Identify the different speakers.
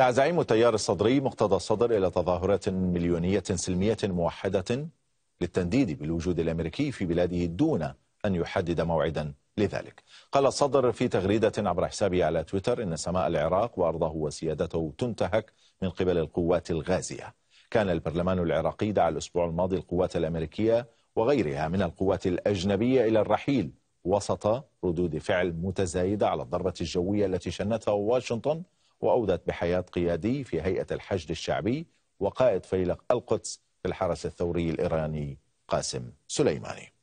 Speaker 1: دعا زعيم التيار الصدري مقتدى الصدر إلى تظاهرات مليونية سلمية موحدة للتنديد بالوجود الأمريكي في بلاده دون أن يحدد موعدا لذلك قال الصدر في تغريدة عبر حسابه على تويتر إن سماء العراق وأرضه وسيادته تنتهك من قبل القوات الغازية كان البرلمان العراقي دعا الأسبوع الماضي القوات الأمريكية وغيرها من القوات الأجنبية إلى الرحيل وسط ردود فعل متزايدة على الضربة الجوية التي شنتها واشنطن وأودت بحياة قيادي في هيئة الحشد الشعبي وقائد فيلق القدس في الحرس الثوري الإيراني قاسم سليماني